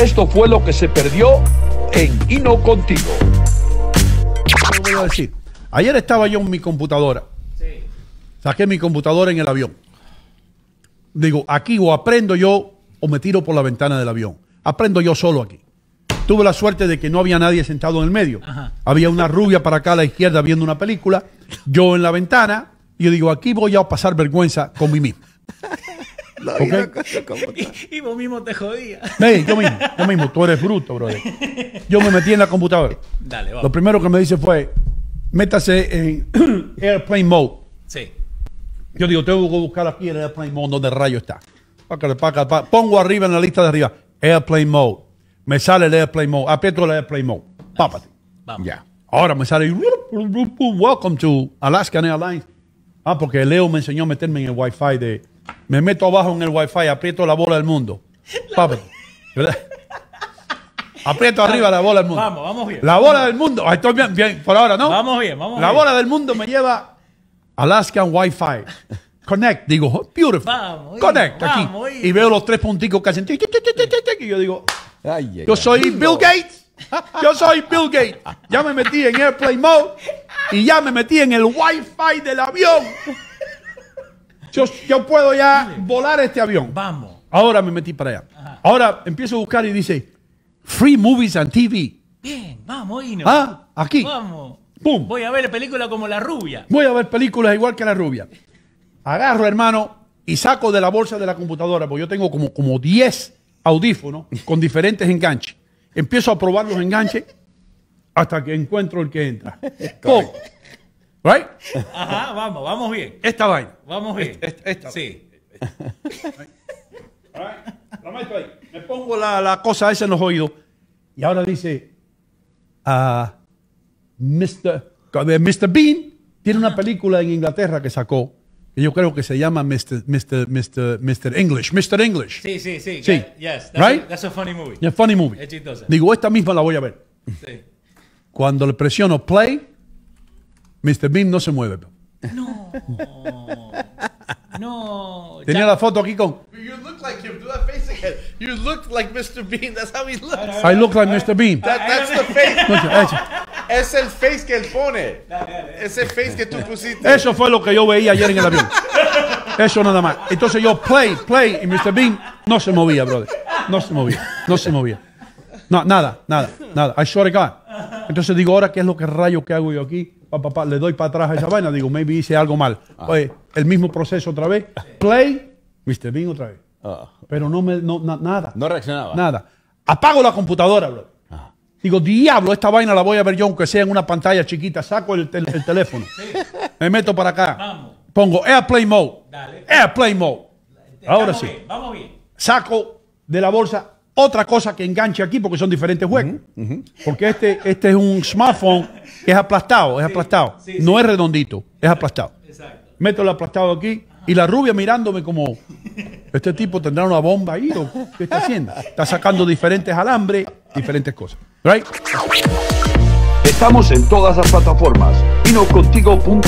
Esto fue lo que se perdió en Y no contigo. Ayer estaba yo en mi computadora. Sí. Saqué mi computadora en el avión. Digo, aquí o aprendo yo o me tiro por la ventana del avión. Aprendo yo solo aquí. Tuve la suerte de que no había nadie sentado en el medio. Había una rubia para acá a la izquierda viendo una película, yo en la ventana, y yo digo, aquí voy a pasar vergüenza con mí mismo. Y, vos mismo te jodías. yo mismo, yo mismo, tú eres bruto, brother. Yo me metí en la computadora. Dale, vamos. Lo primero que me dice fue, métase en airplane mode. Sí. Yo digo, tengo que buscar aquí el airplane mode donde rayo está. Pongo arriba en la lista de arriba, airplane mode. Me sale el airplane mode. Aprieto el airplane mode. Pápate. Vamos. Ya. Ahora me sale, welcome to Alaska Airlines. Ah, porque Leo me enseñó a meterme en el Wi-Fi de me meto abajo en el wifi, aprieto la bola del mundo. Papi, Aprieto arriba la bola del mundo. Vamos, vamos bien. La bola del mundo. estoy bien, bien, por ahora, ¿no? Vamos bien, vamos la bien. La bola del mundo me lleva Alaskan Wi-Fi. Connect. Digo, oh, beautiful. Connect aquí. y veo los tres punticos que hacen. y yo digo, yo soy Bill Gates. Yo soy Bill Gates. Ya me metí en Airplay Mode y ya me metí en el Wi-Fi del avión. Yo, puedo ya volar este avión. Vamos. Ahora me metí para allá. Ahora empiezo a buscar y dice, Free Movies and TV. Bien, vamos, Ino. Ah, aquí. Vamos. Pum. Voy a ver películas como La Rubia. Voy a ver películas igual que La Rubia. Agarro, hermano, y saco de la bolsa de la computadora, porque yo tengo como, como 10 audífonos con diferentes enganches. Empiezo a probar los enganches hasta que encuentro el que entra. Right? Ajá, vamos, vamos bien. Esta vaina. Vamos bien. Esta, sí. Right. meto ahí. Me pongo la, la, cosa esa en los oídos. Y ahora dice, a Mr. Mr. Bean tiene una película en Inglaterra que sacó, que yo creo que se llama Mr. Mr. Mr. Mr. English. Mr. English. Sí, sí, sí. sí. Yes, that's, right? a, that's a funny movie. A funny movie. Digo, esta misma la voy a ver. Sí. Cuando le presiono play, Mr. Bean no se mueve. No. No. Tenía la foto aquí con. You look like him. Do that face again. You look like Mr. Bean. That's how he looks. I, look like Mr. Bean. that's the face. es el face que él pone. Es el face que tú pusiste. Eso fue lo que yo veía ayer en el avión. Eso nada más. Entonces yo play, play. Y Mr. Bean no se movía, brother. No se movía. No se movía. No, nada, nada, nada. I swear to God. Entonces digo, ahora, ¿qué es lo que rayo que hago yo aquí? le doy para atrás esa vaina, digo, maybe hice algo mal. Ah. el mismo proceso otra vez, play, Mr. Bean otra vez. Ah. Pero no me, no, nada. No reaccionaba. Nada. Apago la computadora, bro. Ah. Digo, diablo, esta vaina la voy a ver yo, aunque sea en una pantalla chiquita. Saco el, teléfono. Me meto para acá. pongo Pongo Airplay Mode. Dale. Airplay Mode. Ahora sí. vamos bien. Saco de la bolsa otra cosa que enganche aquí, porque son diferentes juegos. Porque este, este es un smartphone es aplastado, es aplastado. no es redondito, es aplastado. Exacto. Meto el aplastado aquí y la rubia mirándome como, este tipo tendrá una bomba ahí o qué está haciendo. Está sacando diferentes alambres, diferentes cosas. Right? Estamos en todas las plataformas. Vinocontigo.com